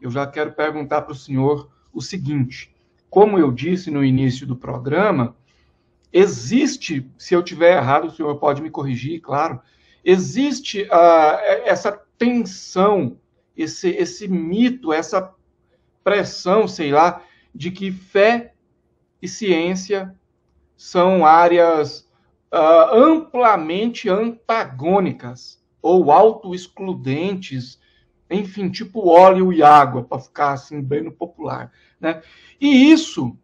eu já quero perguntar para o senhor o seguinte: como eu disse no início do programa, existe, se eu tiver errado, o senhor pode me corrigir, claro, existe uh, essa tensão, esse, esse mito, essa pressão, sei lá, de que fé e ciência são áreas uh, amplamente antagônicas ou auto-excludentes? enfim, tipo óleo e água, para ficar assim bem no popular, né? E isso,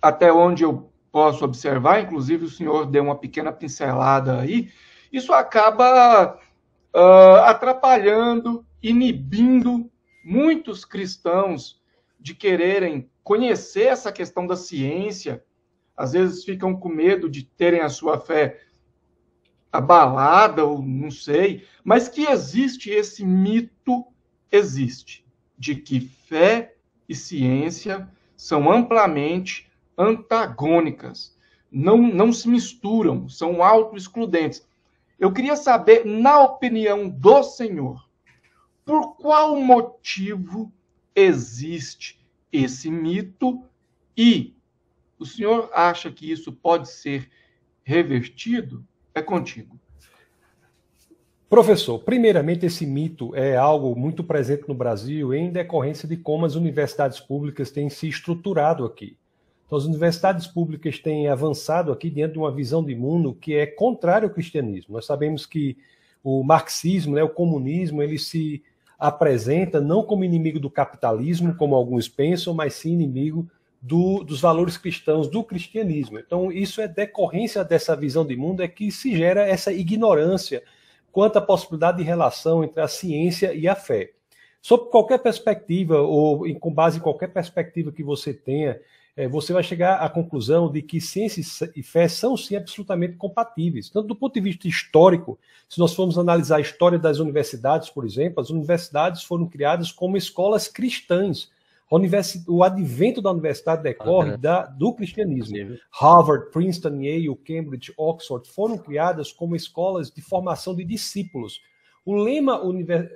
até onde eu posso observar, inclusive o senhor deu uma pequena pincelada aí, isso acaba uh, atrapalhando, inibindo muitos cristãos de quererem conhecer essa questão da ciência, às vezes ficam com medo de terem a sua fé abalada, ou não sei, mas que existe esse mito, existe, de que fé e ciência são amplamente antagônicas, não, não se misturam, são autoexcludentes. Eu queria saber, na opinião do senhor, por qual motivo existe esse mito e o senhor acha que isso pode ser revertido? É contigo. Professor, primeiramente, esse mito é algo muito presente no Brasil em decorrência de como as universidades públicas têm se estruturado aqui. Então, as universidades públicas têm avançado aqui diante de uma visão de mundo que é contrária ao cristianismo. Nós sabemos que o marxismo, né, o comunismo, ele se apresenta não como inimigo do capitalismo, como alguns pensam, mas sim inimigo do, dos valores cristãos, do cristianismo. Então, isso é decorrência dessa visão de mundo, é que se gera essa ignorância quanto à possibilidade de relação entre a ciência e a fé. Sob qualquer perspectiva, ou com base em qualquer perspectiva que você tenha, é, você vai chegar à conclusão de que ciência e fé são sim absolutamente compatíveis. Tanto do ponto de vista histórico, se nós formos analisar a história das universidades, por exemplo, as universidades foram criadas como escolas cristãs, o advento da universidade decorre uhum. da... do cristianismo. Harvard, Princeton, Yale, Cambridge, Oxford foram criadas como escolas de formação de discípulos. O lema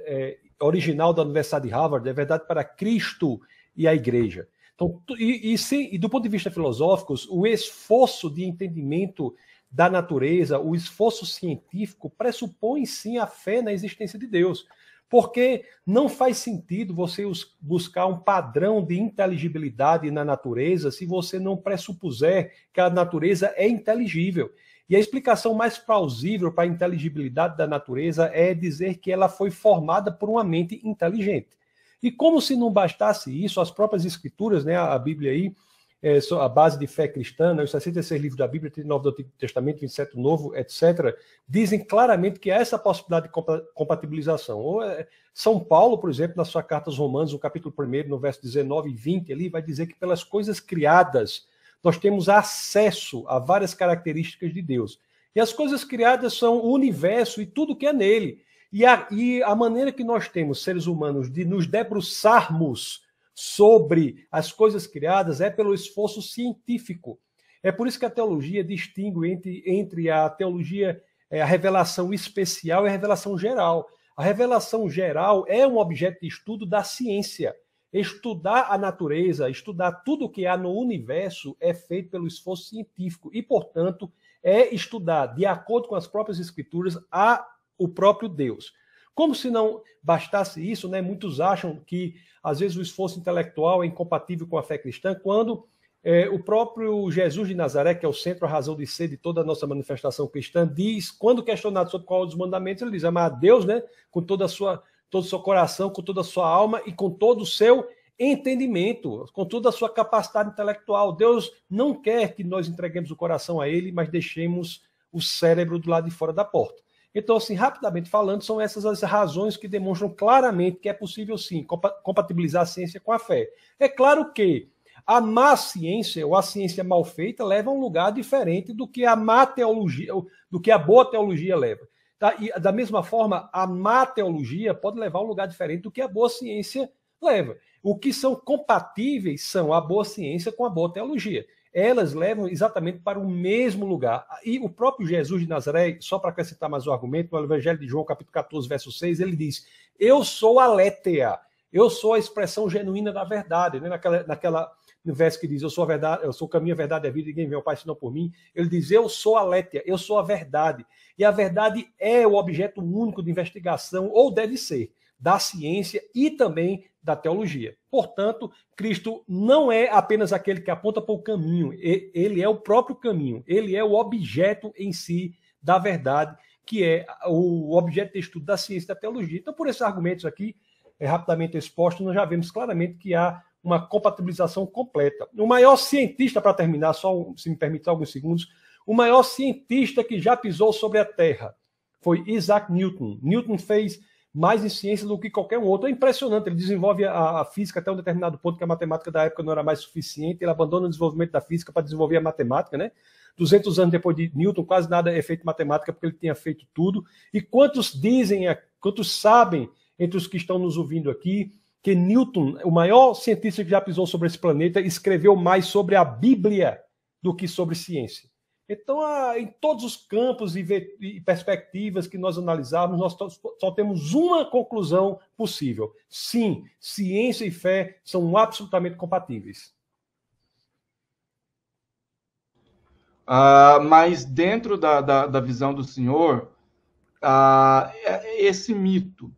é, original da Universidade de Harvard é verdade para Cristo e a Igreja. Então, e, e, sim, e do ponto de vista filosófico, o esforço de entendimento da natureza, o esforço científico pressupõe sim a fé na existência de Deus. Porque não faz sentido você buscar um padrão de inteligibilidade na natureza se você não pressupuser que a natureza é inteligível. E a explicação mais plausível para a inteligibilidade da natureza é dizer que ela foi formada por uma mente inteligente. E como se não bastasse isso, as próprias escrituras, né, a Bíblia aí, é, a base de fé cristã, né, os 66 livros da Bíblia, 39 do Antigo Testamento, 27 do Novo, etc., dizem claramente que há essa possibilidade de compatibilização. Ou, é, São Paulo, por exemplo, na sua carta aos Romanos, no capítulo 1, no verso 19 e 20, ali vai dizer que pelas coisas criadas nós temos acesso a várias características de Deus. E as coisas criadas são o universo e tudo que é nele. E a, e a maneira que nós temos, seres humanos, de nos debruçarmos sobre as coisas criadas é pelo esforço científico. É por isso que a teologia distingue entre, entre a teologia, é, a revelação especial e a revelação geral. A revelação geral é um objeto de estudo da ciência. Estudar a natureza, estudar tudo o que há no universo é feito pelo esforço científico e, portanto, é estudar de acordo com as próprias escrituras a o próprio Deus. Como se não bastasse isso, né, muitos acham que às vezes o esforço intelectual é incompatível com a fé cristã, quando é, o próprio Jesus de Nazaré, que é o centro, a razão de ser de toda a nossa manifestação cristã, diz, quando questionado sobre qual é dos mandamentos, ele diz: amar a Deus né, com toda a sua, todo o seu coração, com toda a sua alma e com todo o seu entendimento, com toda a sua capacidade intelectual. Deus não quer que nós entreguemos o coração a Ele, mas deixemos o cérebro do lado de fora da porta. Então, assim, rapidamente falando, são essas as razões que demonstram claramente que é possível, sim, compatibilizar a ciência com a fé. É claro que a má ciência ou a ciência mal feita leva a um lugar diferente do que a má teologia, do que a boa teologia leva. Tá? E, da mesma forma, a má teologia pode levar a um lugar diferente do que a boa ciência leva. O que são compatíveis são a boa ciência com a boa teologia elas levam exatamente para o mesmo lugar. E o próprio Jesus de Nazaré, só para acrescentar mais um argumento, no Evangelho de João, capítulo 14, verso 6, ele diz: Eu sou a Létea, eu sou a expressão genuína da verdade. Né? Naquela, naquela no verso que diz: Eu sou a verdade, eu sou o caminho, a verdade e a vida, ninguém vem ao Pai senão por mim. Ele diz: Eu sou a Létea, eu sou a verdade. E a verdade é o objeto único de investigação, ou deve ser da ciência e também da teologia. Portanto, Cristo não é apenas aquele que aponta para o caminho, ele é o próprio caminho, ele é o objeto em si da verdade, que é o objeto de estudo da ciência e da teologia. Então, por esses argumentos aqui, é rapidamente expostos, nós já vemos claramente que há uma compatibilização completa. O maior cientista, para terminar, só se me permite alguns segundos, o maior cientista que já pisou sobre a Terra foi Isaac Newton. Newton fez mais em ciência do que qualquer outro. É impressionante, ele desenvolve a, a, física até um determinado ponto que a matemática da época não era mais suficiente, ele abandona o desenvolvimento da física para desenvolver a matemática, né? 200 anos depois de Newton, quase nada é feito matemática porque ele tinha feito tudo. E quantos dizem, é, quantos sabem, entre os que estão nos ouvindo aqui, que Newton, o maior cientista que já pisou sobre esse planeta, escreveu mais sobre a Bíblia do que sobre ciência. Então, ah, em todos os campos e perspectivas que nós analisarmos, nós só temos uma conclusão possível. Sim, ciência e fé são absolutamente compatíveis. Uh, mas dentro da, da, da, visão do senhor, uh, esse mito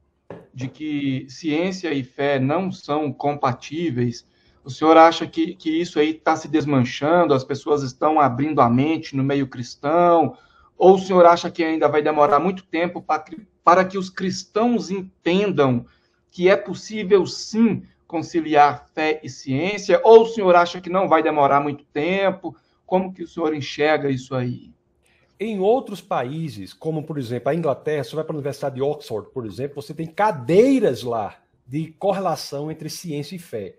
de que ciência e fé não são compatíveis o senhor acha que, que isso aí está se desmanchando, as pessoas estão abrindo a mente no meio cristão? Ou o senhor acha que ainda vai demorar muito tempo para, para que os cristãos entendam que é possível sim conciliar fé e ciência? Ou o senhor acha que não vai demorar muito tempo? Como que o senhor enxerga isso aí? Em outros países, como por exemplo a Inglaterra, você vai para a Universidade de Oxford, por exemplo, você tem cadeiras lá de correlação entre ciência e fé.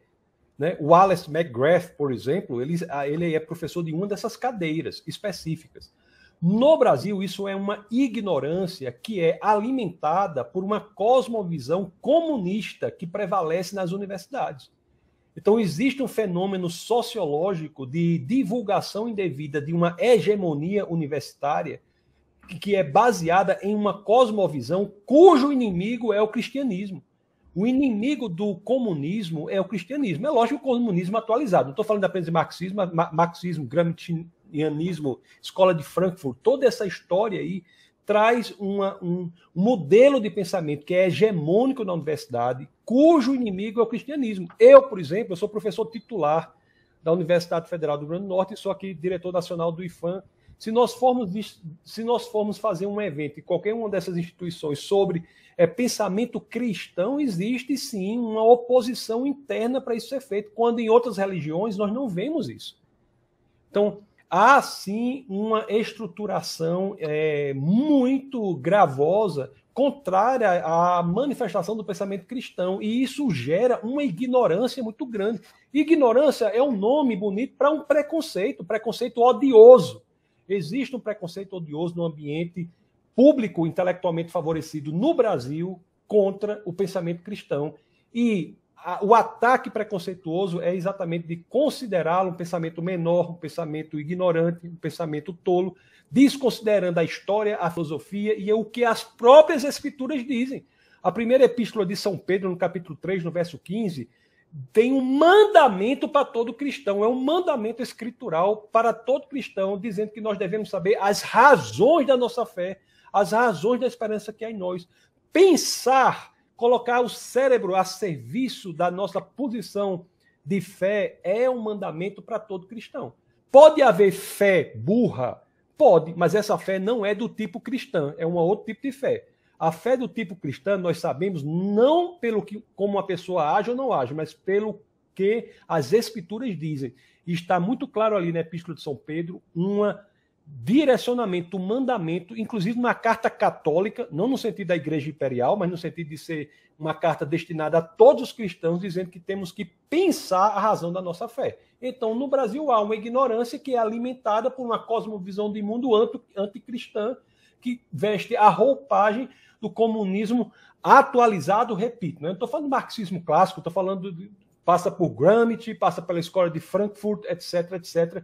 Né? O Wallace McGrath, por exemplo, ele, ah, ele é professor de uma dessas cadeiras específicas. No Brasil, isso é uma ignorância que é alimentada por uma cosmovisão comunista que prevalece nas universidades. Então, existe um fenômeno sociológico de divulgação indevida de uma hegemonia universitária que é baseada em uma cosmovisão cujo inimigo é o cristianismo. O inimigo do comunismo é o cristianismo. É lógico o comunismo atualizado. Não estou falando apenas de marxismo, ma marxismo, gramscianismo, escola de Frankfurt. Toda essa história aí traz uma, um, um modelo de pensamento que é hegemônico na universidade, cujo inimigo é o cristianismo. Eu, por exemplo, eu sou professor titular da Universidade Federal do Rio Grande do Norte e sou aqui diretor nacional do IFAM se nós formos, se nós formos fazer um evento em qualquer uma dessas instituições sobre é, pensamento cristão, existe sim uma oposição interna para isso ser feito, quando em outras religiões nós não vemos isso. Então, há sim uma estruturação é, muito gravosa, contrária à manifestação do pensamento cristão, e isso gera uma ignorância muito grande. Ignorância é um nome bonito para um preconceito, preconceito odioso. Existe um preconceito odioso no ambiente público intelectualmente favorecido no Brasil contra o pensamento cristão. E a, o ataque preconceituoso é exatamente de considerá-lo um pensamento menor, um pensamento ignorante, um pensamento tolo, desconsiderando a história, a filosofia e o que as próprias escrituras dizem. A primeira epístola de São Pedro, no capítulo 3, no verso 15, tem um mandamento para todo cristão, é um mandamento escritural para todo cristão, dizendo que nós devemos saber as razões da nossa fé, as razões da esperança que há em nós. Pensar, colocar o cérebro a serviço da nossa posição de fé é um mandamento para todo cristão. Pode haver fé burra? Pode, mas essa fé não é do tipo cristã, é um outro tipo de fé. A fé do tipo cristã, nós sabemos não pelo que como uma pessoa age ou não age, mas pelo que as escrituras dizem. E está muito claro ali na Epístola de São Pedro uma direcionamento, um mandamento, inclusive na carta católica, não no sentido da igreja imperial, mas no sentido de ser uma carta destinada a todos os cristãos, dizendo que temos que pensar a razão da nossa fé. Então, no Brasil há uma ignorância que é alimentada por uma cosmovisão de mundo anticristã, que veste a roupagem do comunismo atualizado, repito. Né? Não estou falando do marxismo clássico, estou falando de, passa por Gramsci, passa pela escola de Frankfurt, etc, etc,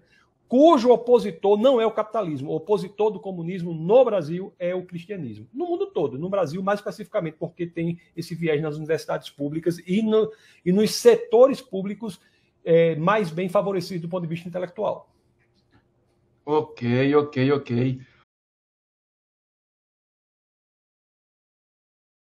cujo opositor não é o capitalismo. O opositor do comunismo no Brasil é o cristianismo. No mundo todo, no Brasil mais especificamente, porque tem esse viés nas universidades públicas e, no, e nos setores públicos é, mais bem favorecidos do ponto de vista intelectual. Ok, ok, ok.